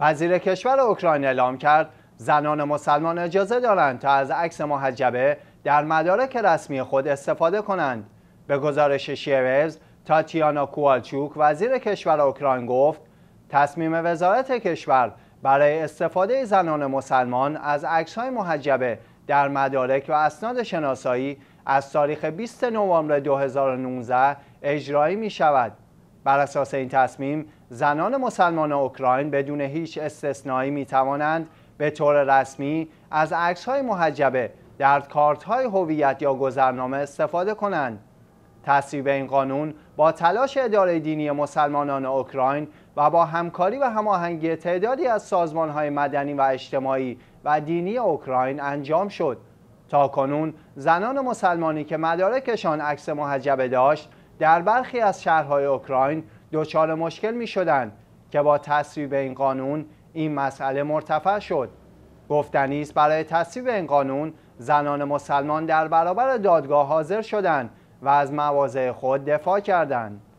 وزیر کشور اوکراین اعلام کرد زنان مسلمان اجازه دارند تا از عکس محجبه در مدارک رسمی خود استفاده کنند به گزارش شیرز تاتیانا کوالچوک وزیر کشور اوکراین گفت تصمیم وزارت کشور برای استفاده زنان مسلمان از های محجبه در مدارک و اسناد شناسایی از تاریخ 20 نوامبر 2019 اجرایی می شود بر اساس این تصمیم زنان مسلمان اوکراین بدون هیچ استثنایی می توانند به طور رسمی از عکس های محجبه در کارت های هویت یا گذرنامه استفاده کنند تصویب این قانون با تلاش اداره دینی مسلمانان اوکراین و با همکاری و هماهنگی تعدادی از سازمان های مدنی و اجتماعی و دینی اوکراین انجام شد تا کنون زنان مسلمانی که مدارکشان عکس محجبه داشت در برخی از شهرهای اوکراین دچار مشکل می شدند که با تصویب این قانون این مسئله مرتفع شد گفتنی است برای تصویب این قانون زنان مسلمان در برابر دادگاه حاضر شدند و از مواضع خود دفاع کردند